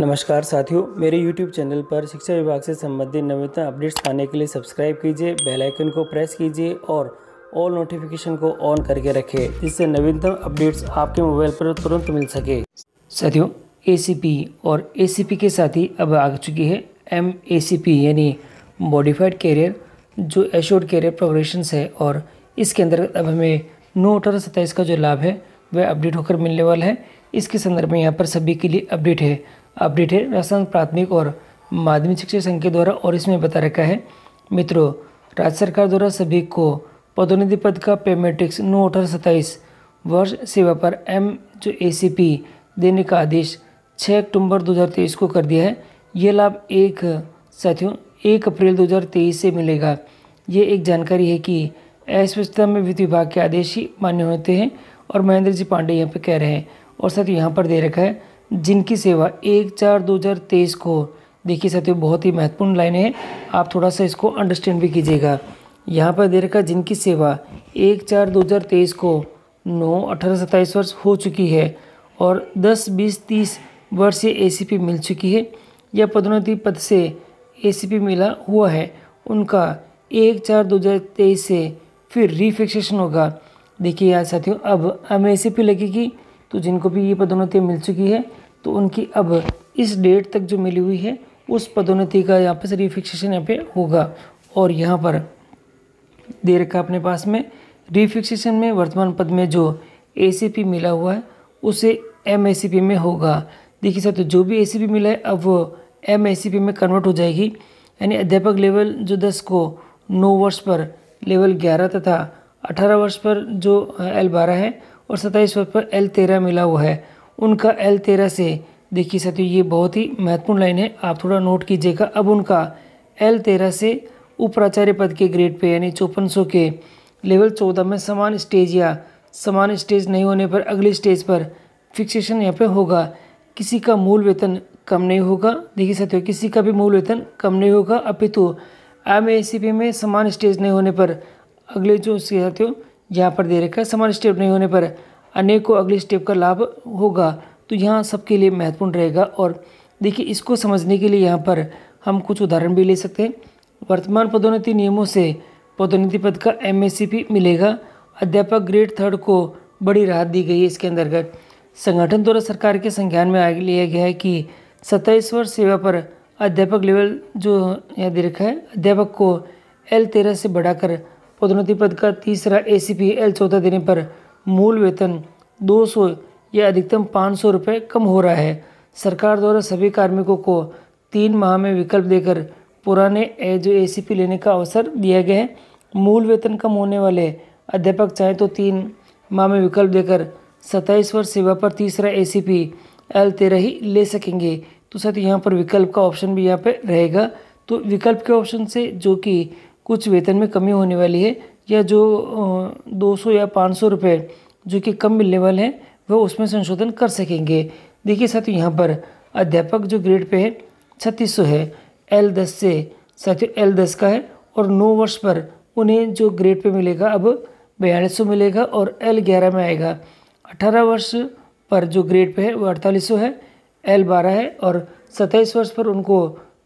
नमस्कार साथियों मेरे YouTube चैनल पर शिक्षा विभाग से संबंधित नवीनतम अपडेट्स पाने के लिए सब्सक्राइब कीजिए बेल आइकन को प्रेस कीजिए और ऑल नोटिफिकेशन को ऑन करके रखें जिससे नवीनतम अपडेट्स आपके मोबाइल पर तुरंत मिल सके साथियों ए और ए के साथ ही अब आ चुकी है एम यानी मॉडिफाइड कैरियर जो एश्योर्ड कैरियर प्रोग्रेशन है और इसके अंतर्गत अब हमें नौ अठारह सत्ताईस का जो लाभ है वह अपडेट होकर मिलने वाला है इसके संदर्भ में यहाँ पर सभी के लिए अपडेट है है राजस्थान प्राथमिक और माध्यमिक शिक्षा संघ के द्वारा और इसमें बता रखा है मित्रों राज्य सरकार द्वारा सभी को पदोन्नति पद का पेमेट्रिक्स नौ अठारह सत्ताईस वर्ष सेवा पर एम जो ए देने का आदेश 6 अक्टूबर 2023 को कर दिया है ये लाभ एक साथियों एक अप्रैल 2023 से मिलेगा ये एक जानकारी है कि अस्वच्छता में वित्त विभाग के आदेश ही मान्य होते हैं और महेंद्र जी पांडे यहाँ पर कह रहे हैं और साथ यहाँ पर दे रखा है जिनकी सेवा एक चार दो हज़ार तेईस को देखिए साथियों बहुत ही महत्वपूर्ण लाइन है आप थोड़ा सा इसको अंडरस्टैंड भी कीजिएगा यहाँ पर दे रखा जिनकी सेवा एक चार दो हज़ार तेईस को नौ अठारह सत्ताईस वर्ष हो चुकी है और दस बीस तीस वर्ष सी पी मिल चुकी है या पदोन्नति पद से पी मिला हुआ है उनका एक चार दो हज़ार तेईस से फिर रिफिक्सेशन होगा देखिए यार साथियों अब एम ए सी पी लगेगी तो जिनको भी ये पदोन्नति मिल चुकी है तो उनकी अब इस डेट तक जो मिली हुई है उस पदोन्नति का यहाँ पर रिफिक्सेशन यहाँ पे होगा और यहाँ पर दे रखा अपने पास में रिफिक्सेशन में वर्तमान पद में जो ए मिला हुआ है उसे एम में होगा देखिए सर तो जो भी ए मिला है अब वो एम में कन्वर्ट हो जाएगी यानी अध्यापक लेवल जो दस को नौ वर्ष पर लेवल ग्यारह तथा अठारह वर्ष पर जो एल बारह है और सत्ताईस वर्ष पर एल तेरह मिला हुआ है उनका एल तेरह से देखिए साथियों ये बहुत ही महत्वपूर्ण लाइन है आप थोड़ा नोट कीजिएगा अब उनका एल तेरह से उपराचार्य पद के ग्रेड पे यानी चौपन सौ के लेवल चौदह में समान स्टेज या समान स्टेज नहीं होने पर अगले स्टेज पर फिक्सेशन यहाँ पे होगा किसी का मूल वेतन कम नहीं होगा देखिए साथियों किसी का भी मूल वेतन कम नहीं होगा अपितु एम ए सी पी में समान स्टेज नहीं होने पर अगले जो साथियों यहाँ पर दे रखा है समान स्टेज नहीं होने पर अनेकों अगले स्टेप का लाभ होगा तो यहाँ सबके लिए महत्वपूर्ण रहेगा और देखिए इसको समझने के लिए यहाँ पर हम कुछ उदाहरण भी ले सकते हैं वर्तमान पदोन्नति नियमों से पदोन्नति पद का एम मिलेगा अध्यापक ग्रेड थर्ड को बड़ी राहत दी गई है इसके अंतर्गत संगठन द्वारा सरकार के संज्ञान में आगे लिया गया है कि सत्ताईस वर्ष सेवा पर अध्यापक लेवल जो यहाँ दे रखा है अध्यापक को एल तेरह से बढ़ाकर पदोन्नति पद का तीसरा ए सी पी एल चौदह देने पर मूल वेतन 200 या अधिकतम 500 रुपये कम हो रहा है सरकार द्वारा सभी कार्मिकों को तीन माह में विकल्प देकर पुराने जो ए लेने का अवसर दिया गया है मूल वेतन कम होने वाले अध्यापक चाहें तो तीन माह में विकल्प देकर सत्ताईस वर्ष सेवा पर तीसरा ए सी पी एल तेरह ही ले सकेंगे तो साथ यहाँ पर विकल्प का ऑप्शन भी यहाँ पर रहेगा तो विकल्प के ऑप्शन से जो कि कुछ वेतन में कमी होने वाली है या जो दो सौ या पाँच सौ रुपये जो कि कम मिलने वाले हैं वह उसमें संशोधन कर सकेंगे देखिए साथियों यहाँ पर अध्यापक जो ग्रेड पे है छत्तीस सौ है एल दस से साथियों एल दस का है और नौ वर्ष पर उन्हें जो ग्रेड पे मिलेगा अब बयालीस सौ मिलेगा और एल ग्यारह में आएगा अठारह वर्ष पर जो ग्रेड पे है वो अड़तालीस सौ है एल बारह है और सत्ताईस वर्ष पर उनको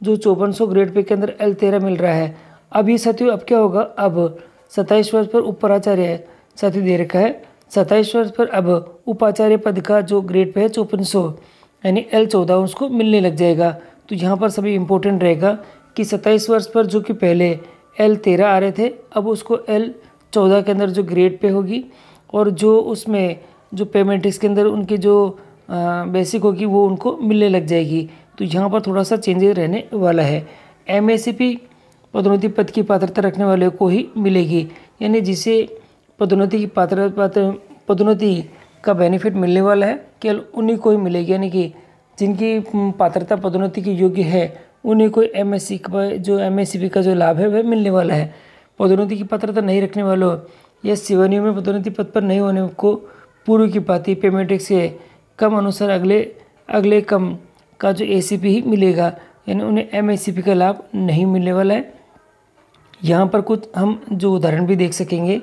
जो चौवन सौ ग्रेड पे के अंदर एल तेरह मिल रहा है अब ये साथियों अब क्या होगा अब सत्ताईस वर्ष पर उपराचार्य है साथ ही दे रखा है सत्ताईस वर्ष पर अब उपाचार्य पद का जो ग्रेड पे है चौपन सौ यानी एल चौदह उसको मिलने लग जाएगा तो यहाँ पर सभी इम्पोर्टेंट रहेगा कि सत्ताईस वर्ष पर जो कि पहले एल तेरह आ रहे थे अब उसको एल चौदह के अंदर जो ग्रेड पे होगी और जो उसमें जो पेमेंट इसके अंदर उनके जो बेसिक होगी वो उनको मिलने लग जाएगी तो यहाँ पर थोड़ा सा चेंजेस रहने वाला है एम पदोन्नति पद की पात्रता रखने वाले को ही मिलेगी यानी जिसे पदोन्नति की पात्र पात्र पदोन्नति का बेनिफिट मिलने वाला है केवल उन्हीं को ही मिलेगी यानी कि जिनकी पात्रता पदोन्नति की योग्य है उन्हें कोई एम एस सी जो एम एस सी का जो लाभ है वह मिलने वाला है पदोन्नति की पात्रता नहीं रखने वालों या सेवानियों में पदोन्नति पद पर नहीं होने को पूर्व की पाती पेमेट्रिक से कम अनुसार अगले अगले कम का जो ए ही मिलेगा यानी उन्हें एम का लाभ नहीं मिलने वाला है यहाँ पर कुछ हम जो उदाहरण भी देख सकेंगे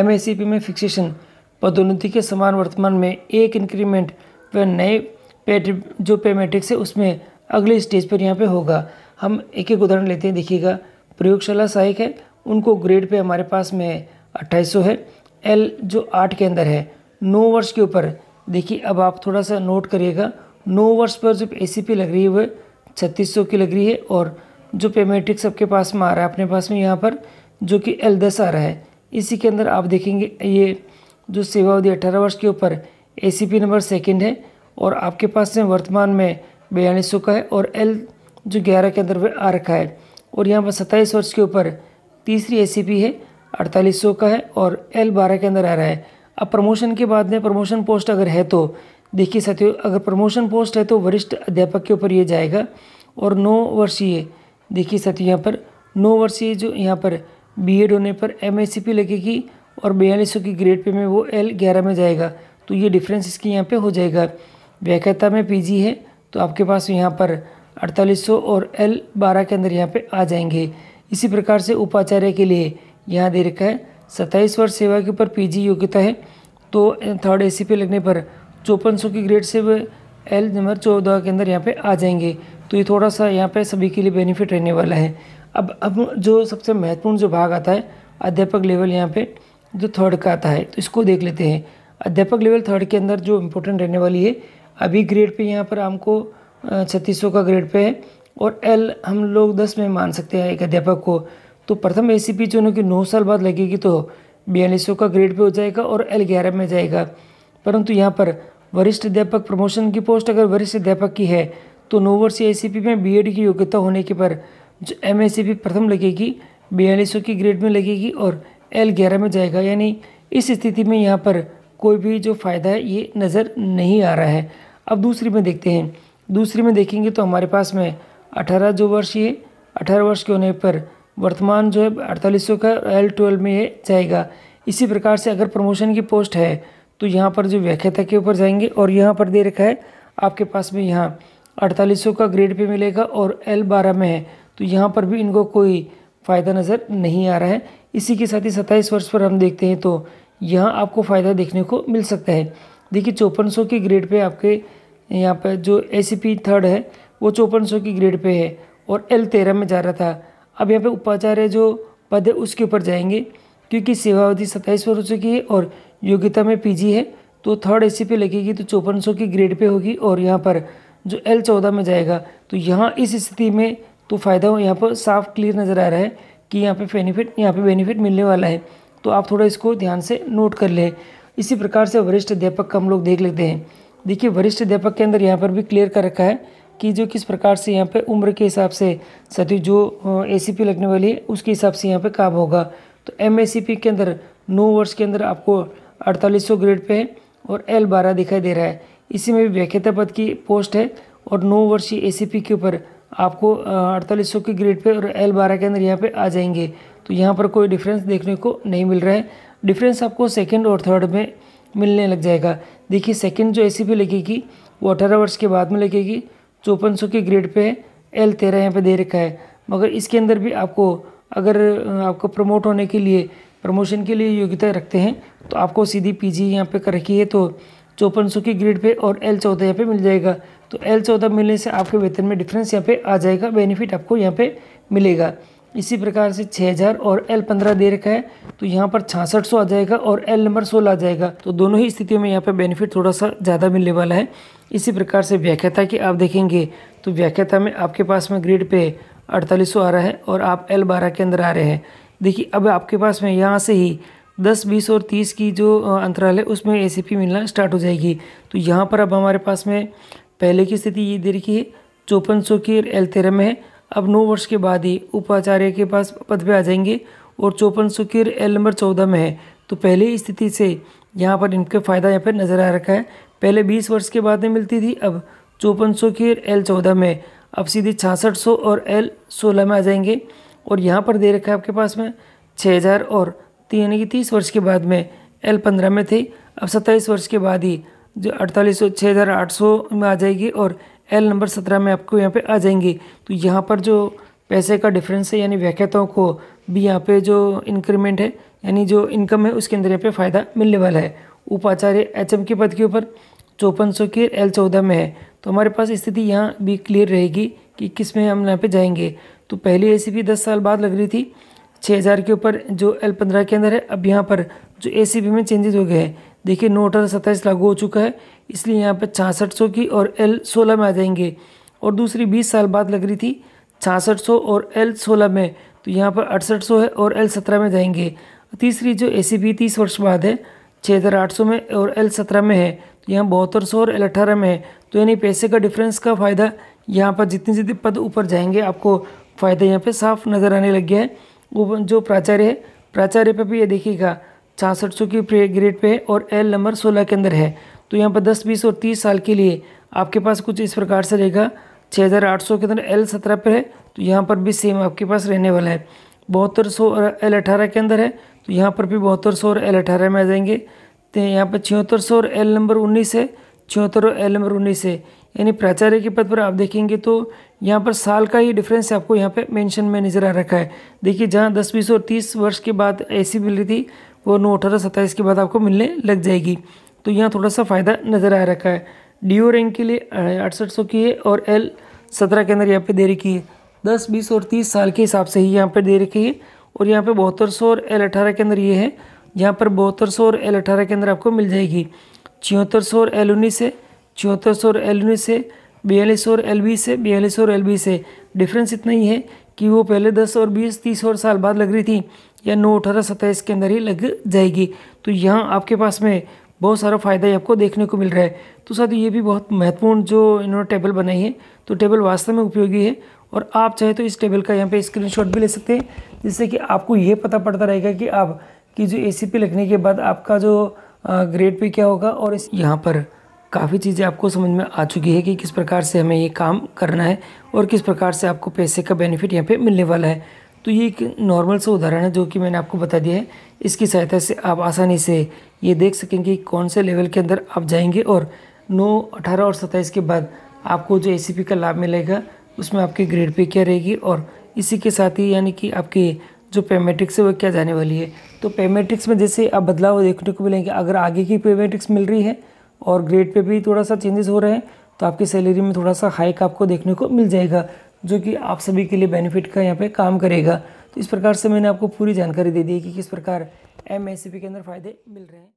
एम में फिक्सेशन पदोन्नति के समान वर्तमान में एक इंक्रीमेंट व नए पे जो पे है उसमें अगले स्टेज पर यहाँ पे होगा हम एक एक उदाहरण लेते हैं देखिएगा प्रयोगशाला सहायक है उनको ग्रेड पे हमारे पास में अट्ठाईस है एल जो आठ के अंदर है नौ वर्ष के ऊपर देखिए अब आप थोड़ा सा नोट करिएगा नौ वर्ष पर जब ए लग रही है वह छत्तीस की लग रही है और जो पेमेट्रिक सबके पास में आ रहा है अपने पास में यहाँ पर जो कि एल दस आ रहा है इसी के अंदर आप देखेंगे ये जो सेवावधि अठारह वर्ष के ऊपर A C P number second है और आपके पास में वर्तमान में बयालीस सौ का है और एल जो ग्यारह के अंदर आ रखा है और यहाँ पर सत्ताईस वर्ष के ऊपर तीसरी ए सी पी है अड़तालीस सौ का है और एल बारह के अंदर आ रहा है अब प्रमोशन के बाद में प्रमोशन पोस्ट अगर है तो देखिए साथियों अगर प्रमोशन पोस्ट है तो वरिष्ठ अध्यापक के ऊपर ये जाएगा और नौ वर्षीय देखिए साथियों यहाँ पर नौ वर्षीय जो यहाँ पर बीएड होने पर पी लगेगी और बयालीस की ग्रेड पे में वो एल ग्यारह में जाएगा तो ये डिफरेंस इसकी यहाँ पे हो जाएगा व्याख्याता में पीजी है तो आपके पास यहाँ पर 4800 और एल बारह के अंदर यहाँ पे आ जाएंगे इसी प्रकार से उपाचार्य के लिए यहाँ दे रखा है सत्ताईस वर्ष सेवा के ऊपर पी योग्यता है तो थर्ड ए लगने पर चौपन की ग्रेड से एल नंबर चौदह के अंदर यहाँ पे आ जाएंगे तो ये थोड़ा सा यहाँ पे सभी के लिए बेनिफिट रहने वाला है अब अब जो सबसे महत्वपूर्ण जो भाग आता है अध्यापक लेवल यहाँ पे जो थर्ड का आता है तो इसको देख लेते हैं अध्यापक लेवल थर्ड के अंदर जो इम्पोर्टेंट रहने वाली है अभी ग्रेड पे यहाँ पर हमको छत्तीस का ग्रेड पे है और एल हम लोग दस में मान सकते हैं एक अध्यापक को तो प्रथम ए सी पी जो कि नौ साल बाद लगेगी तो बयालीस का ग्रेड पे हो जाएगा और एल ग्यारह में जाएगा परंतु यहाँ पर वरिष्ठ अध्यापक प्रमोशन की पोस्ट अगर वरिष्ठ अध्यापक की है तो नौ वर्षीय एस सी पी में बी एड की योग्यता होने के पर जो एम एस सी पी प्रथम लगेगी बयालीस की ग्रेड में लगेगी और एल ग्यारह में जाएगा यानी इस स्थिति में यहाँ पर कोई भी जो फ़ायदा है ये नज़र नहीं आ रहा है अब दूसरी में देखते हैं दूसरी में देखेंगे तो हमारे पास में अठारह जो वर्ष ये अठारह वर्ष के होने पर वर्तमान जो है अड़तालीस का एल ट्वेल्व में ये जाएगा इसी प्रकार से अगर प्रमोशन की पोस्ट है तो यहाँ पर जो व्याख्याता के ऊपर जाएंगे और यहाँ पर दे रखा है आपके पास में यहाँ अड़तालीस का ग्रेड पे मिलेगा और एल बारह में है तो यहाँ पर भी इनको कोई फ़ायदा नज़र नहीं आ रहा है इसी के साथ ही सत्ताईस वर्ष पर हम देखते हैं तो यहाँ आपको फ़ायदा देखने को मिल सकता है देखिए चौपन के ग्रेड पे आपके यहाँ पर जो ए थर्ड है वो चौपन की ग्रेड पे है और एल तेरह में जा रहा था अब यहाँ पे उपाचार्य जो पद है उसके ऊपर जाएंगे क्योंकि सेवावधि सत्ताईस वर्षों की है और योग्यता में पीजी है तो थर्ड ए लगेगी तो चौपन की ग्रेड पे होगी और यहाँ पर जो एल चौदह में जाएगा तो यहाँ इस स्थिति में तो फ़ायदा हो यहाँ पर साफ क्लियर नज़र आ रहा है कि यहाँ पे बेनिफिट यहाँ पे बेनिफिट मिलने वाला है तो आप थोड़ा इसको ध्यान से नोट कर लें इसी प्रकार से वरिष्ठ अध्यापक का हम लोग देख लेते हैं देखिए वरिष्ठ अध्यापक के अंदर यहाँ पर भी क्लियर कर रखा है कि जो किस प्रकार से यहाँ पर उम्र के हिसाब से सती जो ए लगने वाली है उसके हिसाब से यहाँ पर काम होगा तो एम के अंदर नौ वर्ष के अंदर आपको अड़तालीस ग्रेड पे है और एल बारह दिखाई दे रहा है इसी में भी व्याख्याता पद की पोस्ट है और नौ वर्षीय ए के ऊपर आपको अड़तालीस सौ के ग्रेड पे और एल बारह के अंदर यहाँ पे आ जाएंगे तो यहाँ पर कोई डिफरेंस देखने को नहीं मिल रहा है डिफरेंस आपको सेकेंड और थर्ड में मिलने लग जाएगा देखिए सेकेंड जो ए सी लगेगी वो अठारह वर्ष के बाद में लगेगी चौपन सौ के ग्रेड पे है एल तेरह यहाँ पे दे रखा है मगर इसके अंदर भी आपको अगर आपको प्रमोट होने के लिए प्रमोशन के लिए योग्यता रखते हैं तो आपको सीधी पी जी यहाँ पर कर रखी है तो चौपन सौ की ग्रिड पे और एल चौदह यहाँ पे मिल जाएगा तो एल चौदह मिलने से आपके वेतन में डिफरेंस यहाँ पे आ जाएगा बेनिफिट आपको यहाँ पे मिलेगा इसी प्रकार से 6000 और एल पंद्रह दे रखा है तो यहाँ पर छासठ सौ आ जाएगा और एल नंबर सोलह आ जाएगा तो दोनों ही स्थितियों में यहाँ पर बेनिफिट थोड़ा सा ज़्यादा मिलने वाला है इसी प्रकार से व्याख्याता की आप देखेंगे तो व्याख्याता में आपके पास में ग्रिड पे अड़तालीस आ रहा है और आप एल बारह के अंदर आ रहे हैं देखिए अब आपके पास में यहाँ से ही दस बीस और तीस की जो अंतराल है उसमें ए मिलना स्टार्ट हो जाएगी तो यहाँ पर अब हमारे पास में पहले की स्थिति ये दे रखी है चौपन सौ की एल तेरह में है अब नौ वर्ष के बाद ही उपाचार्य के पास पद पे आ जाएंगे और चौपन सौ की एल नंबर चौदह में है तो पहले स्थिति से यहाँ पर इनके फ़ायदा यहाँ पर नज़र आ रखा है पहले बीस वर्ष के बाद में मिलती थी अब चौपन सौ की एल चौदह में अब सीधे छासठ सौ और एल सोलह में आ जाएंगे और यहाँ पर दे रखा है आपके पास में छः हज़ार और तो यानी कि तीस वर्ष के बाद में एल पंद्रह में थी अब सत्ताईस वर्ष के बाद ही जो अड़तालीस सौ छः हज़ार आठ सौ में आ जाएगी और एल नंबर सत्रह में आपको यहाँ पे आ जाएंगी तो यहाँ पर जो पैसे का डिफरेंस है यानी व्याख्याताओं को भी यहाँ पे जो इंक्रीमेंट है यानी जो इनकम है उसके अंदर यहाँ पे फ़ायदा मिलने वाला है उपाचार्य एच के पद के ऊपर चौपन सौ के एल चौदह में है तो हमारे पास स्थिति यहाँ भी क्लियर रहेगी कि किस में हम यहाँ पर जाएंगे तो पहली ए सी दस साल बाद लग रही थी छः हज़ार के ऊपर जो एल पंद्रह के अंदर है अब यहाँ पर जो ए सी बी में चेंजेस हो गए हैं देखिए नौ अठारह सत्ताईस लागू हो चुका है इसलिए यहाँ पर छियासठ सौ की और एल सोलह में आ जाएंगे और दूसरी बीस साल बाद लग रही थी छियासठ सौ और एल सोलह में तो यहाँ पर अड़सठ सौ है और एल सत्रह में जाएंगे तीसरी जो ए सी बी तीस वर्ष बाद है छः हज़ार आठ सौ में और एल सत्रह में है तो यहाँ बहत्तर सौ और एल अठारह में है तो यानी पैसे का डिफरेंस का फ़ायदा यहाँ पर जितने जितने पद ऊपर जाएंगे आपको फ़ायदा यहाँ पे साफ नज़र आने लग गया है वो जो प्राचार्य है प्राचार्य पे भी ये देखिएगा छासठ सौ की ग्रेड पे है और एल नंबर सोलह के अंदर है तो यहाँ पर दस बीस और तीस साल के लिए आपके पास कुछ इस प्रकार से रहेगा छः हज़ार आठ सौ के अंदर एल सत्रह पर है तो यहाँ पर भी सेम आपके पास रहने वाला है बहत्तर सौ और एल अठारह के अंदर है तो यहाँ पर भी बहत्तर सौ और एल अठारह में आ जाएंगे तो यहाँ पर छिहत्तर सौ और एल नंबर उन्नीस है छिहत्तर और एल नंबर उन्नीस है यानी प्राचार्य के पद पर आप देखेंगे तो यहाँ पर साल का ही डिफरेंस आपको यहाँ पे मेंशन में नज़र आ रखा है देखिए जहाँ दस बीस और तीस वर्ष के बाद ऐसी मिल रही थी वो नौ अठारह सत्ताईस के बाद आपको मिलने लग जाएगी तो यहाँ थोड़ा सा फ़ायदा नज़र आ रखा है डी ओ रैंक के लिए अड़सठ सौ की है और एल सत्रह के अंदर यहाँ पर दे रखी है दस बीस और तीस साल के हिसाब से ही यहाँ पर दे रखी है और यहाँ पर बहत्तर सौ और एल अठारह के अंदर ये है यहाँ पर बहत्तर सौ और एल अठारह के अंदर आपको मिल जाएगी चौहत्तर सौ और एल उन्नीस है चौहत्तर सौ और एल उन्नीस है बयालीस और एल से बयालीस और एल से डिफरेंस इतना ही है कि वो पहले दस और बीस तीस और साल बाद लग रही थी या नौ अठारह सत्ताईस के अंदर ही लग जाएगी तो यहाँ आपके पास में बहुत सारा फ़ायदा ही आपको देखने को मिल रहा है तो साथ ये भी बहुत महत्वपूर्ण जो इन्होंने टेबल बनाई है तो टेबल वास्तव में उपयोगी है और आप चाहे तो इस टेबल का यहाँ पे स्क्रीनशॉट भी ले सकते हैं जिससे कि आपको ये पता पड़ता रहेगा कि आप की जो ए लगने के बाद आपका जो ग्रेड पे क्या होगा और इस यहाँ पर काफ़ी चीज़ें आपको समझ में आ चुकी है कि किस प्रकार से हमें ये काम करना है और किस प्रकार से आपको पैसे का बेनिफिट यहाँ पे मिलने वाला है तो ये एक नॉर्मल सा उदाहरण है जो कि मैंने आपको बता दिया है इसकी सहायता से आप आसानी से ये देख सकेंगे कि कौन से लेवल के अंदर आप जाएंगे और नौ अठारह और सत्ताईस के बाद आपको जो ए का लाभ मिलेगा उसमें आपके ग्रेड पे क्या रहेगी और इसी के साथ ही यानी कि आपके जो पेमेट्रिक्स है वो क्या जाने वाली है तो पेमेट्रिक्स में जैसे आप बदलाव देखने को मिलेंगे अगर आगे की पेमेट्रिक्स मिल रही है और ग्रेड पे भी थोड़ा सा चेंजेस हो रहे हैं तो आपकी सैलरी में थोड़ा सा हाइक आपको देखने को मिल जाएगा जो कि आप सभी के लिए बेनिफिट का यहाँ पे काम करेगा तो इस प्रकार से मैंने आपको पूरी जानकारी दे दी कि किस प्रकार एम के अंदर फ़ायदे मिल रहे हैं